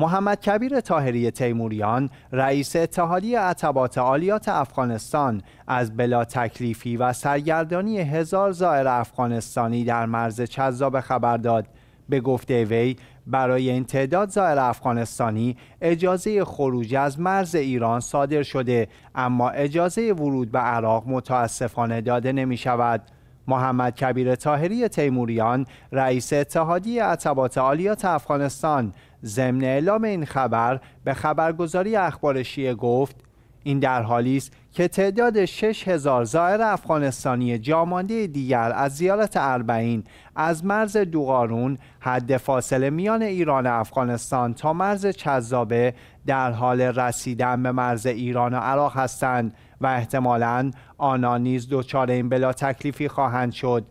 محمد کبیر تاهری تیموریان رئیس اتحادیه عتبات عالیات افغانستان از بلا تکلیفی و سرگردانی هزار زائر افغانستانی در مرز چذاب خبر داد به گفته وی برای این تعداد زائر افغانستانی اجازه خروج از مرز ایران صادر شده اما اجازه ورود به عراق متاسفانه داده نمی شود محمد کبیر تاهری تیموریان رئیس اتحادیه عتبات عالیات افغانستان ضمن اعلام این خبر به خبرگزاری اخبار شیعه گفت این در حالی است که تعداد 6000 زائر افغانستانی جامانده دیگر از زیارت اربعین از مرز دوغارون حد فاصله میان ایران و افغانستان تا مرز چذابه در حال رسیدن به مرز ایران و عراق هستند و احتمالاً آنان نیز دچار این بلا تکلیفی خواهند شد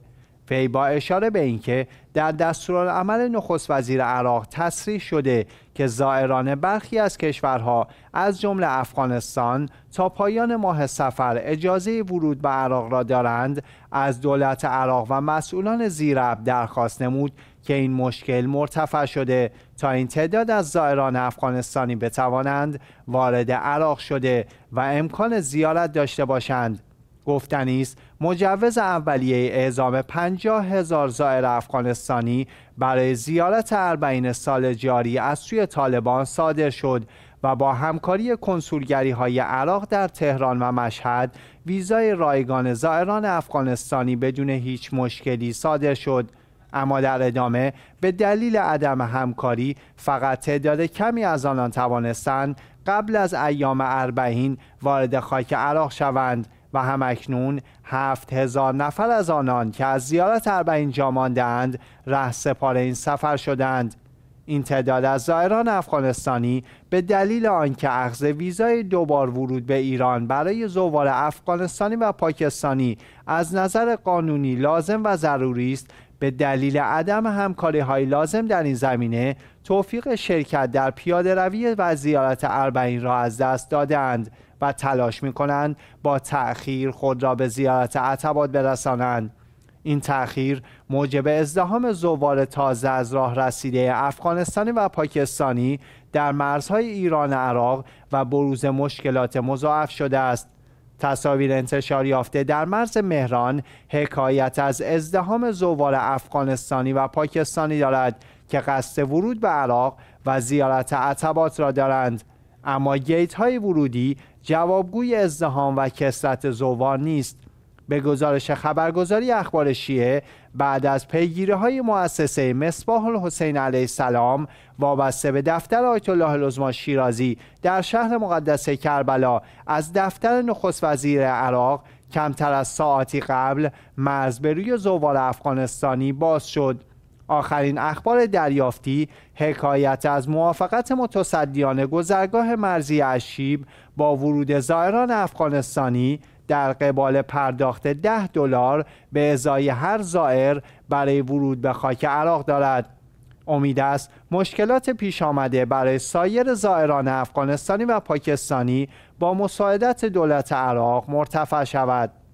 وی با اشاره به اینکه در دستورالعمل نخست وزیر عراق تصریح شده که زائران برخی از کشورها از جمله افغانستان تا پایان ماه سفر اجازه ورود به عراق را دارند از دولت عراق و مسئولان زیرب درخواست نمود که این مشکل مرتفع شده تا این تعداد از زائران افغانستانی بتوانند وارد عراق شده و امکان زیارت داشته باشند گفتنی است مجوز اولیه اعزام 50 هزار زائر افغانستانی برای زیارت اربعین سال جاری از سوی طالبان صادر شد و با همکاری کنسولگری های عراق در تهران و مشهد ویزای رایگان زائران افغانستانی بدون هیچ مشکلی صادر شد اما در ادامه به دلیل عدم همکاری فقط تعداد کمی از آنان توانستند قبل از ایام اربعین وارد خاک عراق شوند و اکنون هفت هزار نفر از آنان که از زیارت جا ماندهاند ره سپار این سفر شدند این تعداد از زائران افغانستانی به دلیل آنکه اخذ ویزای دوبار ورود به ایران برای زوار افغانستانی و پاکستانی از نظر قانونی لازم و ضروری است به دلیل عدم همکاری های لازم در این زمینه توفیق شرکت در پیاده روی و زیارت اربعین را از دست دادند و تلاش می کنند با تأخیر خود را به زیارت عتبات برسانند این تأخیر موجب ازدهام زوار تازه از راه رسیده افغانستانی و پاکستانی در مرزهای ایران عراق و بروز مشکلات مضاعف شده است تصاویر انتشار یافته در مرز مهران حکایت از ازدهام زوار افغانستانی و پاکستانی دارد که قصد ورود به عراق و زیارت عتبات را دارند اما گیت های ورودی جوابگوی ازدهام و کسرت زوار نیست به گزارش خبرگزاری اخبار شیعه بعد از پیگیری های مؤسسه مصباح الحسین علیه السلام وابسته به دفتر آیت الله العظما شیرازی در شهر مقدس کربلا از دفتر نخست وزیر عراق کمتر از ساعتی قبل مرز به روی زوار افغانستانی باز شد آخرین اخبار دریافتی حکایت از موافقت متصدیان گذرگاه مرزی اشیب با ورود زائران افغانستانی در قبال پرداخت ده دلار به ازای هر زائر برای ورود به خاک عراق دارد امید است مشکلات پیش آمده برای سایر زائران افغانستانی و پاکستانی با مساعدت دولت عراق مرتفع شود